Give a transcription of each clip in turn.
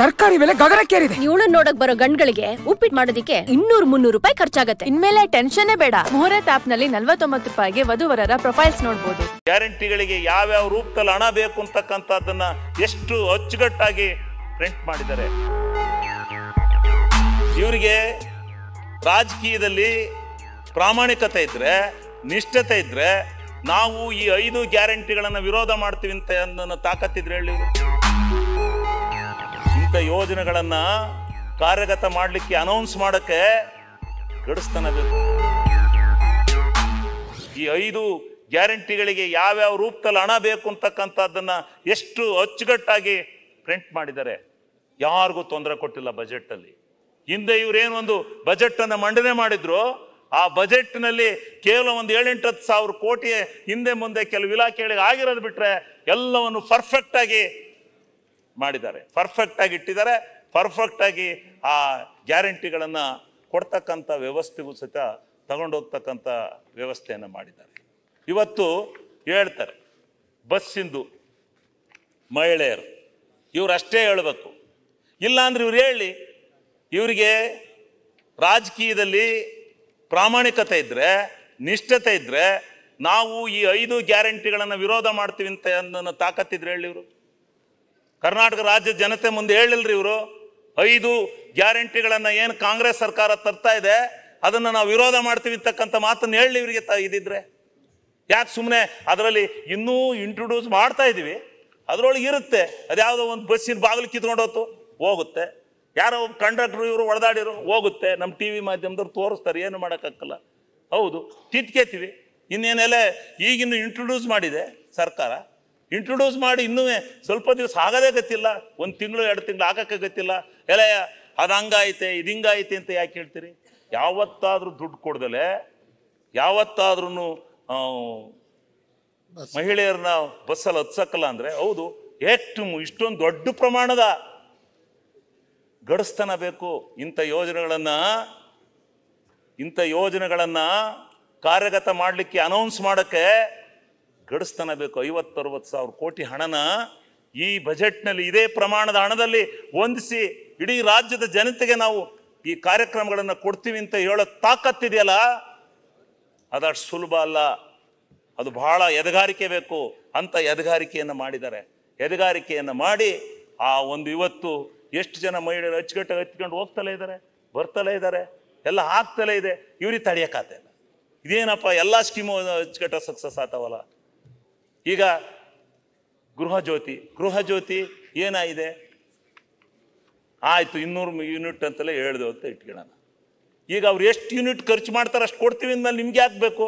ತರಕಾರಿ ಬೆಲೆ ಗಗನಕ್ಕೇರಿದೆ ಇವಳು ನೋಡಕ್ ಬರೋ ಗಂಡ್ಗಳಿಗೆ ಉಪ್ಪಿಟ್ಟು ಮಾಡೋದಕ್ಕೆ ಇನ್ನೂರು ಮುನ್ನೂರು ರೂಪಾಯಿ ಖರ್ಚಾಗುತ್ತೆ ಇನ್ಮೇಲೆ ಟೆನ್ಷನ್ ಬೇಡ ಮುಹೂರ್ತ ಆಪ್ ನಲ್ಲಿ ನಲ್ವತ್ತೊಂಬತ್ತು ರೂಪಾಯಿಗೆ ವಧುವರರ ಪ್ರೊಫೈಲ್ಸ್ ನೋಡಬಹುದು ಗ್ಯಾರಂಟಿಗಳಿಗೆ ಯಾವ್ಯಾವ ರೂಪದಲ್ಲಿ ಹಣ ಬೇಕು ಅಂತಕ್ಕಂಥದ್ದನ್ನ ಎಷ್ಟು ಅಚ್ಚುಕಟ್ಟಾಗಿ ಪ್ರಿಂಟ್ ಮಾಡಿದ್ದಾರೆ ಇವರಿಗೆ ರಾಜಕೀಯದಲ್ಲಿ ಪ್ರಾಮಾಣಿಕತೆ ಇದ್ರೆ ನಿಷ್ಠತೆ ಇದ್ರೆ ನಾವು ಈ ಐದು ಗ್ಯಾರಂಟಿಗಳನ್ನು ವಿರೋಧ ಮಾಡ್ತೀವಿ ಅಂತ ತಾಕತ್ತಿದ್ರೆ ಹೇಳಿ ಸಾಮಾಜಿಕ ಯೋಜನೆಗಳನ್ನು ಕಾರ್ಯಗತ ಮಾಡಲಿಕ್ಕೆ ಅನೌನ್ಸ್ ಮಾಡೋಕ್ಕೆ ಗಡಸ್ತನ ಈ ಐದು ಗ್ಯಾರಂಟಿಗಳಿಗೆ ಯಾವ್ಯಾವ ರೂಪದಲ್ಲಿ ಹಣ ಬೇಕು ಅಂತಕ್ಕಂಥದ್ದನ್ನು ಎಷ್ಟು ಅಚ್ಚುಕಟ್ಟಾಗಿ ಪ್ರಿಂಟ್ ಮಾಡಿದ್ದಾರೆ ಯಾರಿಗೂ ತೊಂದರೆ ಕೊಟ್ಟಿಲ್ಲ ಅಲ್ಲಿ ಹಿಂದೆ ಇವರೇನೊಂದು ಬಜೆಟನ್ನು ಮಂಡನೆ ಮಾಡಿದ್ರು ಆ ಬಜೆಟ್ನಲ್ಲಿ ಕೇವಲ ಒಂದು ಏಳೆಂಟತ್ತು ಸಾವಿರ ಕೋಟಿ ಹಿಂದೆ ಮುಂದೆ ಕೆಲವು ಇಲಾಖೆಗಳಿಗೆ ಆಗಿರೋದು ಬಿಟ್ಟರೆ ಎಲ್ಲವನ್ನು ಪರ್ಫೆಕ್ಟಾಗಿ ಮಾಡಿದ್ದಾರೆ ಪರ್ಫೆಕ್ಟಾಗಿ ಇಟ್ಟಿದ್ದಾರೆ ಪರ್ಫೆಕ್ಟಾಗಿ ಆ ಗ್ಯಾರಂಟಿಗಳನ್ನು ಕೊಡ್ತಕ್ಕಂಥ ವ್ಯವಸ್ಥೆಗೂ ಸಹಿತ ತಗೊಂಡೋಗ್ತಕ್ಕಂಥ ವ್ಯವಸ್ಥೆಯನ್ನು ಮಾಡಿದ್ದಾರೆ ಇವತ್ತು ಹೇಳ್ತಾರೆ ಬಸ್ಸಿಂದು ಮಹಿಳೆಯರು ಇವ್ರು ಅಷ್ಟೇ ಹೇಳಬೇಕು ಇಲ್ಲಾಂದ್ರೆ ಇವ್ರು ಹೇಳಿ ಇವರಿಗೆ ರಾಜಕೀಯದಲ್ಲಿ ಪ್ರಾಮಾಣಿಕತೆ ಇದ್ದರೆ ನಿಷ್ಠತೆ ಇದ್ದರೆ ನಾವು ಈ ಐದು ಗ್ಯಾರಂಟಿಗಳನ್ನು ವಿರೋಧ ಮಾಡ್ತೀವಿ ಅಂತ ತಾಕತ್ತಿದ್ರೆ ಹೇಳಿ ಇವರು ಕರ್ನಾಟಕ ರಾಜ್ಯ ಜನತೆ ಮುಂದೆ ಹೇಳಿಲ್ರಿ ಇವರು ಐದು ಗ್ಯಾರಂಟಿಗಳನ್ನು ಏನು ಕಾಂಗ್ರೆಸ್ ಸರ್ಕಾರ ತರ್ತಾ ಇದೆ ಅದನ್ನು ನಾವು ವಿರೋಧ ಮಾಡ್ತೀವಿ ಅಂತಕ್ಕಂಥ ಮಾತನ್ನು ಹೇಳಿ ಇವರಿಗೆ ತ ಇದಿದ್ರೆ ಯಾಕೆ ಸುಮ್ಮನೆ ಅದರಲ್ಲಿ ಇನ್ನೂ ಇಂಟ್ರೊಡ್ಯೂಸ್ ಮಾಡ್ತಾ ಇದ್ದೀವಿ ಅದರೊಳಗೆ ಇರುತ್ತೆ ಅದ್ಯಾವುದೋ ಒಂದು ಬಸ್ಸಿನ ಬಾಗಿಲು ಕಿತ್ಕೊಂಡೋತು ಹೋಗುತ್ತೆ ಯಾರೋ ಒಬ್ಬ ಕಂಡಕ್ಟ್ರು ಇವರು ಹೊಡೆದಾಡಿರು ಹೋಗುತ್ತೆ ನಮ್ಮ ಟಿ ವಿ ಮಾಧ್ಯಮದವ್ರು ತೋರಿಸ್ತಾರೆ ಏನು ಮಾಡೋಕ್ಕಾಗಲ್ಲ ಹೌದು ಕಿತ್ಕೇತೀವಿ ಇನ್ನೇನೆಲ್ಲ ಈಗಿನ್ನು ಇಂಟ್ರೊಡ್ಯೂಸ್ ಮಾಡಿದೆ ಸರ್ಕಾರ ಇಂಟ್ರೊಡ್ಯೂಸ್ ಮಾಡಿ ಇನ್ನೂ ಸ್ವಲ್ಪ ದಿವಸ ಆಗೋದೇ ಗೊತ್ತಿಲ್ಲ ಒಂದು ತಿಂಗಳು ಎರಡು ತಿಂಗಳು ಆಗೋಕ್ಕೆ ಗೊತ್ತಿಲ್ಲ ಎಲ್ಲ ಅದು ಹಂಗಾಯ್ತೆ ಇದು ಹಿಂಗಾಯ್ತೆ ಅಂತ ಯಾಕೆ ಹೇಳ್ತೀರಿ ಯಾವತ್ತಾದರೂ ದುಡ್ಡು ಕೊಡ್ದಲೆ ಯಾವತ್ತಾದ್ರೂ ಮಹಿಳೆಯರನ್ನ ಬಸ್ಸಲ್ಲಿ ಹತ್ಸಕ್ಕಲ್ಲ ಅಂದರೆ ಹೌದು ಎಷ್ಟು ಇಷ್ಟೊಂದು ದೊಡ್ಡ ಪ್ರಮಾಣದ ಗಡಸ್ತನ ಬೇಕು ಇಂಥ ಯೋಜನೆಗಳನ್ನು ಇಂಥ ಯೋಜನೆಗಳನ್ನು ಕಾರ್ಯಗತ ಮಾಡಲಿಕ್ಕೆ ಅನೌನ್ಸ್ ಮಾಡೋಕ್ಕೆ ಗಡಿಸ್ತಾನ ಬೇಕು ಐವತ್ತರವತ್ತು ಸಾವಿರ ಕೋಟಿ ಹಣನ ಈ ಬಜೆಟ್ನಲ್ಲಿ ಇದೇ ಪ್ರಮಾಣದ ಹಣದಲ್ಲಿ ಹೊಂದಿಸಿ ಇಡೀ ರಾಜ್ಯದ ಜನತೆಗೆ ನಾವು ಈ ಕಾರ್ಯಕ್ರಮಗಳನ್ನು ಕೊಡ್ತೀವಿ ಅಂತ ಹೇಳೋ ತಾಕತ್ತಿದೆಯಲ್ಲ ಅದಷ್ಟು ಸುಲಭ ಅಲ್ಲ ಅದು ಬಹಳ ಎದಗಾರಿಕೆ ಬೇಕು ಅಂತ ಎದಗಾರಿಕೆಯನ್ನು ಮಾಡಿದ್ದಾರೆ ಎದಗಾರಿಕೆಯನ್ನು ಮಾಡಿ ಆ ಒಂದು ಇವತ್ತು ಎಷ್ಟು ಜನ ಮಹಿಳೆಯರು ಅಚ್ಚುಕಟ್ಟಾಗಿ ಹತ್ಕೊಂಡು ಹೋಗ್ತಲೇ ಇದ್ದಾರೆ ಬರ್ತಲೇ ಇದ್ದಾರೆ ಎಲ್ಲ ಆಗ್ತಲೇ ಇದೆ ಇವ್ರಿಗೆ ತಡೆಯೋಕ್ಕಾತ ಇದೇನಪ್ಪ ಎಲ್ಲ ಸ್ಕೀಮು ಅಚ್ಚುಕಟ್ಟಾಗಿ ಸಕ್ಸಸ್ ಆಗ್ತಾವಲ್ಲ ಈಗ ಗೃಹ ಜ್ಯೋತಿ ಗೃಹ ಜ್ಯೋತಿ ಏನಾಗಿದೆ ಆಯಿತು ಇನ್ನೂರು ಯೂನಿಟ್ ಅಂತೆಲ್ಲ ಹೇಳ್ದು ಅಂತ ಇಟ್ಕೊಳ್ಳೋಣ ಈಗ ಅವ್ರು ಎಷ್ಟು ಯೂನಿಟ್ ಖರ್ಚು ಮಾಡ್ತಾರೆ ಅಷ್ಟು ಕೊಡ್ತೀವಿ ಅಂದ್ಮೇಲೆ ನಿಮ್ಗೆ ಯಾಕೆ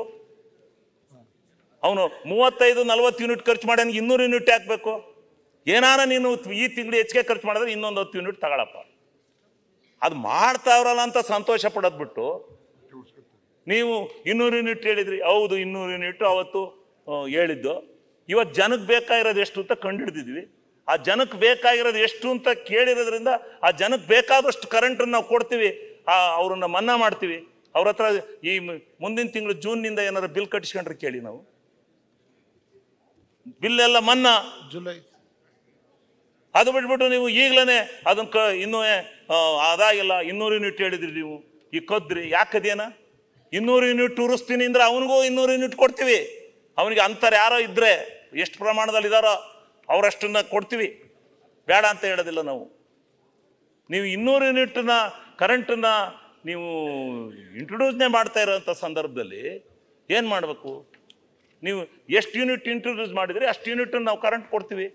ಅವನು ಮೂವತ್ತೈದು ನಲ್ವತ್ತು ಯೂನಿಟ್ ಖರ್ಚು ಮಾಡಿ ಇನ್ನೂರು ಯೂನಿಟ್ ಯಾಕೆ ಏನಾರ ನೀನು ಈ ತಿಂಗಳು ಹೆಚ್ಚಿಗೆ ಖರ್ಚು ಮಾಡಿದ್ರೆ ಇನ್ನೊಂದು ಹತ್ತು ಯೂನಿಟ್ ತಗೊಳಪ್ಪ ಅದು ಮಾಡ್ತಾವ್ರಲ್ಲ ಅಂತ ಸಂತೋಷ ಪಡೋದು ಬಿಟ್ಟು ನೀವು ಇನ್ನೂರು ಯೂನಿಟ್ ಹೇಳಿದ್ರಿ ಹೌದು ಇನ್ನೂರು ಯೂನಿಟ್ ಅವತ್ತು ಹೇಳಿದ್ದು ಇವತ್ತು ಜನಕ್ಕೆ ಬೇಕಾಗಿರೋದು ಎಷ್ಟು ಅಂತ ಕಂಡು ಕಂಡುಹಿಡಿದಿದ್ವಿ ಆ ಜನಕ್ಕೆ ಬೇಕಾಗಿರೋದು ಎಷ್ಟು ಅಂತ ಕೇಳಿರೋದ್ರಿಂದ ಆ ಜನಕ್ಕೆ ಬೇಕಾದಷ್ಟು ಕರೆಂಟನ್ನು ನಾವು ಕೊಡ್ತೀವಿ ಆ ಅವ್ರನ್ನ ಮನ್ನಾ ಮಾಡ್ತೀವಿ ಅವ್ರ ಹತ್ರ ಈ ಮುಂದಿನ ತಿಂಗಳು ಜೂನ್ನಿಂದ ಏನಾರು ಬಿಲ್ ಕಟ್ಟಿಸ್ಕೊಂಡ್ರೆ ಕೇಳಿ ನಾವು ಬಿಲ್ ಎಲ್ಲ ಮನ್ನಾ ಜುಲೈ ಅದು ಬಿಟ್ಬಿಟ್ಟು ನೀವು ಈಗಲೇ ಅದನ್ನ ಕ ಇನ್ನೂ ಅದಾಗಿಲ್ಲ ಇನ್ನೂರು ಯೂನಿಟ್ ಹೇಳಿದ್ರಿ ನೀವು ಈ ಕದ್ರಿ ಯಾಕದೇನ ಇನ್ನೂರು ಯೂನಿಟ್ ಉರಿಸ್ತೀನಿ ಅಂದ್ರೆ ಅವನಿಗೂ ಇನ್ನೂರು ಯೂನಿಟ್ ಕೊಡ್ತೀವಿ ಅವನಿಗೆ ಅಂತಾರೆ ಯಾರೋ ಇದ್ರೆ ಎಷ್ಟು ಪ್ರಮಾಣದಲ್ಲಿ ಇದ್ದಾರೋ ಅವರಷ್ಟನ್ನು ಕೊಡ್ತೀವಿ ಬೇಡ ಅಂತ ಹೇಳೋದಿಲ್ಲ ನಾವು ನೀವು ಇನ್ನೂರು ಯೂನಿಟ್ನ ಕರೆಂಟನ್ನು ನೀವು ಇಂಟ್ರೊಡ್ಯೂಸ್ನೇ ಮಾಡ್ತಾ ಇರೋಂಥ ಸಂದರ್ಭದಲ್ಲಿ ಏನು ಮಾಡಬೇಕು ನೀವು ಎಷ್ಟು ಯೂನಿಟ್ ಇಂಟ್ರೊಡ್ಯೂಸ್ ಮಾಡಿದರೆ ಅಷ್ಟು ಯೂನಿಟನ್ನು ನಾವು ಕರೆಂಟ್ ಕೊಡ್ತೀವಿ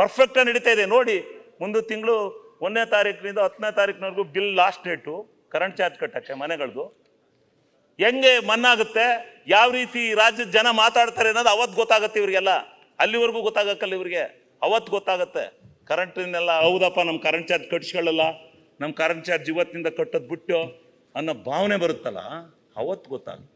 ಪರ್ಫೆಕ್ಟಾಗಿ ನಡೀತಾ ಇದೆ ನೋಡಿ ಮುಂದೆ ತಿಂಗಳು ಒಂದನೇ ತಾರೀಕಿನಿಂದ ಹತ್ತನೇ ತಾರೀಕಿನವರೆಗೂ bill last date current charge ಕಟ್ಟಕ್ಕೆ ಮನೆಗಳದು ಹೆಂಗೆ ಮನ್ನಾಗುತ್ತೆ ಯಾವ ರೀತಿ ರಾಜ್ಯದ ಜನ ಮಾತಾಡ್ತಾರೆ ಅನ್ನೋದು ಅವತ್ತು ಗೊತ್ತಾಗುತ್ತೆ ಇವರಿಗೆಲ್ಲ ಅಲ್ಲಿವರೆಗೂ ಗೊತ್ತಾಗಕ್ಕಲ್ಲ ಇವರಿಗೆ ಅವತ್ತು ಗೊತ್ತಾಗತ್ತೆ ಕರೆಂಟಿನೆಲ್ಲ ಹೌದಪ್ಪ ನಮ್ಮ ಕರೆಂಟ್ ಚಾರ್ಜ್ ಕಟ್ಸ್ಕೊಳ್ಳಲ್ಲ ನಮ್ಮ ಕರೆಂಟ್ ಚಾರ್ಜ್ ಇವತ್ತಿನಿಂದ ಕಟ್ಟೋದು ಬಿಟ್ಟು ಅನ್ನೋ ಭಾವನೆ ಬರುತ್ತಲ್ಲ ಅವತ್ತು ಗೊತ್ತಾಗುತ್ತೆ